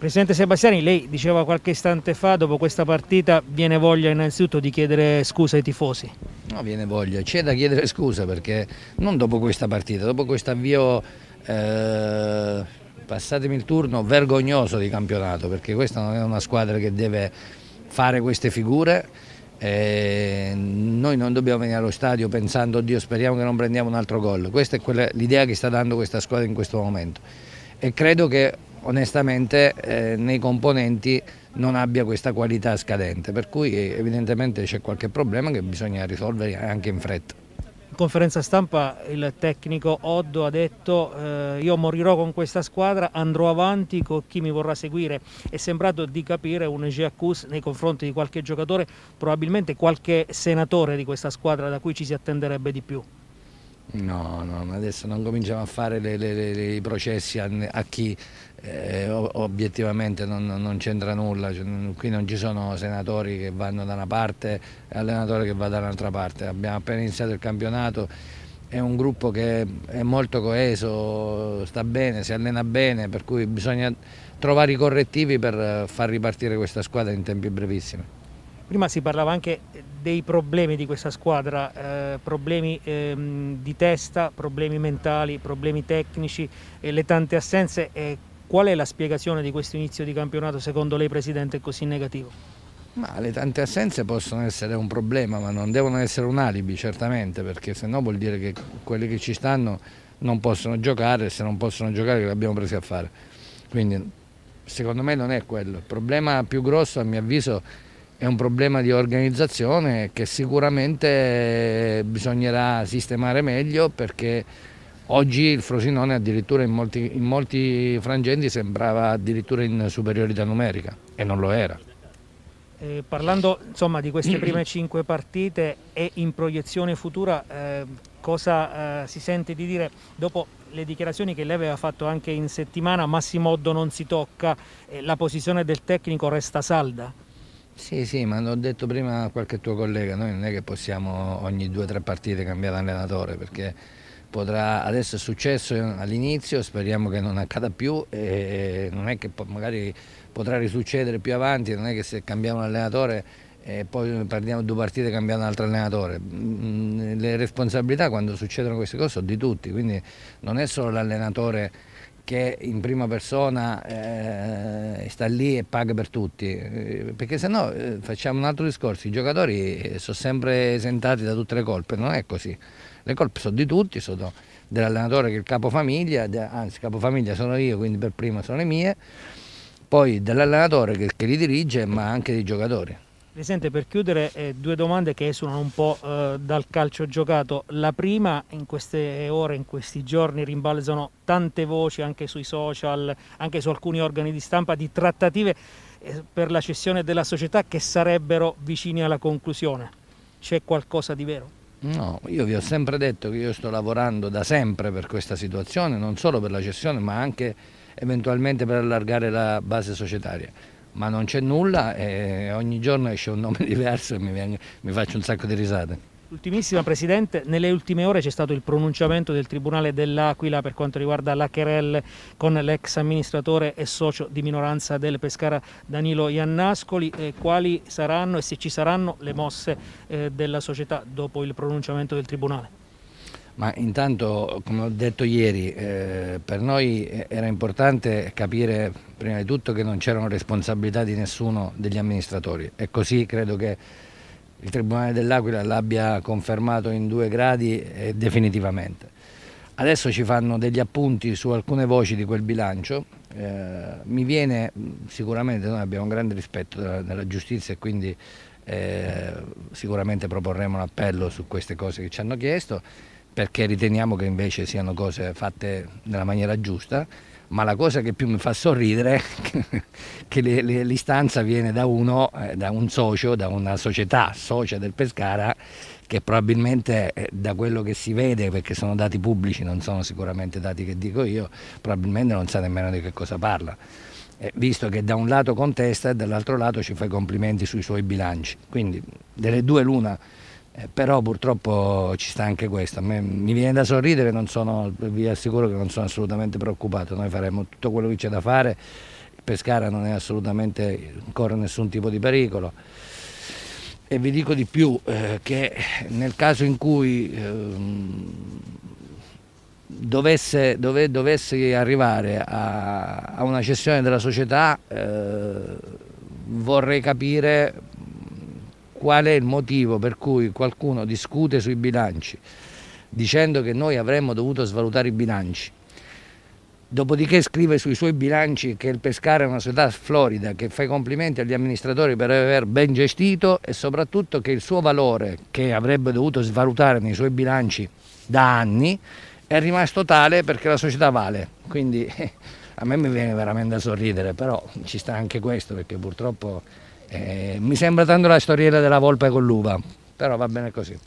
Presidente Sebastiani, lei diceva qualche istante fa, dopo questa partita viene voglia innanzitutto di chiedere scusa ai tifosi. No, viene voglia, c'è da chiedere scusa perché non dopo questa partita, dopo questo avvio, eh, passatemi il turno, vergognoso di campionato perché questa non è una squadra che deve fare queste figure. Eh, noi non dobbiamo venire allo stadio pensando oddio speriamo che non prendiamo un altro gol questa è l'idea che sta dando questa squadra in questo momento e credo che onestamente eh, nei componenti non abbia questa qualità scadente, per cui eh, evidentemente c'è qualche problema che bisogna risolvere anche in fretta. In conferenza stampa il tecnico Oddo ha detto eh, io morirò con questa squadra, andrò avanti con chi mi vorrà seguire. È sembrato di capire un Giacus nei confronti di qualche giocatore, probabilmente qualche senatore di questa squadra da cui ci si attenderebbe di più. No, no, adesso non cominciamo a fare i processi a, a chi eh, obiettivamente non, non c'entra nulla, cioè, qui non ci sono senatori che vanno da una parte e allenatori che vanno dall'altra parte, abbiamo appena iniziato il campionato, è un gruppo che è molto coeso, sta bene, si allena bene, per cui bisogna trovare i correttivi per eh, far ripartire questa squadra in tempi brevissimi. Prima si parlava anche dei problemi di questa squadra, eh, problemi ehm, di testa, problemi mentali, problemi tecnici, e le tante assenze. Eh, qual è la spiegazione di questo inizio di campionato secondo lei Presidente così negativo? Ma le tante assenze possono essere un problema, ma non devono essere un alibi certamente, perché sennò vuol dire che quelli che ci stanno non possono giocare, e se non possono giocare che l'abbiamo presi a fare. Quindi secondo me non è quello. Il problema più grosso a mio avviso è un problema di organizzazione che sicuramente eh, bisognerà sistemare meglio perché oggi il Frosinone addirittura in molti, in molti frangenti sembrava addirittura in superiorità numerica e non lo era. Eh, parlando insomma, di queste prime cinque partite e in proiezione futura, eh, cosa eh, si sente di dire dopo le dichiarazioni che lei aveva fatto anche in settimana, Massimo Massimoddo non si tocca, eh, la posizione del tecnico resta salda? Sì, sì, ma l'ho detto prima a qualche tuo collega, noi non è che possiamo ogni due o tre partite cambiare allenatore perché potrà, adesso è successo all'inizio, speriamo che non accada più e non è che magari potrà risuccedere più avanti, non è che se cambiamo allenatore e poi perdiamo due partite e cambiamo un altro allenatore. Mm, le responsabilità quando succedono queste cose sono di tutti, quindi non è solo l'allenatore che in prima persona eh, sta lì e paga per tutti, eh, perché se no eh, facciamo un altro discorso, i giocatori eh, sono sempre esentati da tutte le colpe, non è così, le colpe sono di tutti, sono dell'allenatore che è il capofamiglia, anzi capofamiglia sono io, quindi per prima sono le mie, poi dell'allenatore che, che li dirige, ma anche dei giocatori. Presidente, per chiudere eh, due domande che esulano un po' eh, dal calcio giocato. La prima, in queste ore, in questi giorni, rimbalzano tante voci anche sui social, anche su alcuni organi di stampa, di trattative eh, per la cessione della società che sarebbero vicine alla conclusione. C'è qualcosa di vero? No, io vi ho sempre detto che io sto lavorando da sempre per questa situazione, non solo per la cessione, ma anche eventualmente per allargare la base societaria ma non c'è nulla e ogni giorno esce un nome diverso e mi, vengo, mi faccio un sacco di risate. Ultimissima Presidente, nelle ultime ore c'è stato il pronunciamento del Tribunale dell'Aquila per quanto riguarda la querelle con l'ex amministratore e socio di minoranza del Pescara Danilo Iannascoli. Eh, quali saranno e se ci saranno le mosse eh, della società dopo il pronunciamento del Tribunale? Ma intanto, come ho detto ieri, eh, per noi era importante capire prima di tutto che non c'erano responsabilità di nessuno degli amministratori e così credo che il Tribunale dell'Aquila l'abbia confermato in due gradi eh, definitivamente. Adesso ci fanno degli appunti su alcune voci di quel bilancio. Eh, mi viene sicuramente, noi abbiamo un grande rispetto della, giustizia e quindi eh, sicuramente proporremo un appello su queste cose che ci hanno chiesto perché riteniamo che invece siano cose fatte nella maniera giusta, ma la cosa che più mi fa sorridere è che l'istanza viene da uno, eh, da un socio, da una società socia del Pescara che probabilmente eh, da quello che si vede, perché sono dati pubblici, non sono sicuramente dati che dico io, probabilmente non sa nemmeno di che cosa parla eh, visto che da un lato contesta e dall'altro lato ci fa i complimenti sui suoi bilanci. Quindi delle due l'una eh, però purtroppo ci sta anche questo. Me, mi viene da sorridere, sono, vi assicuro che non sono assolutamente preoccupato, noi faremo tutto quello che c'è da fare, il Pescara non è assolutamente, ancora nessun tipo di pericolo. E vi dico di più eh, che nel caso in cui eh, dovesse, dove, dovessi arrivare a, a, una cessione della società eh, vorrei capire qual è il motivo per cui qualcuno discute sui bilanci dicendo che noi avremmo dovuto svalutare i bilanci. Dopodiché scrive sui suoi bilanci che il Pescara è una società florida, che fa i complimenti agli amministratori per aver ben gestito e soprattutto che il suo valore, che avrebbe dovuto svalutare nei suoi bilanci da anni, è rimasto tale perché la società vale. Quindi a me mi viene veramente da sorridere, però ci sta anche questo perché purtroppo eh, mi sembra tanto la storiella della volpe con l'uva, però va bene così.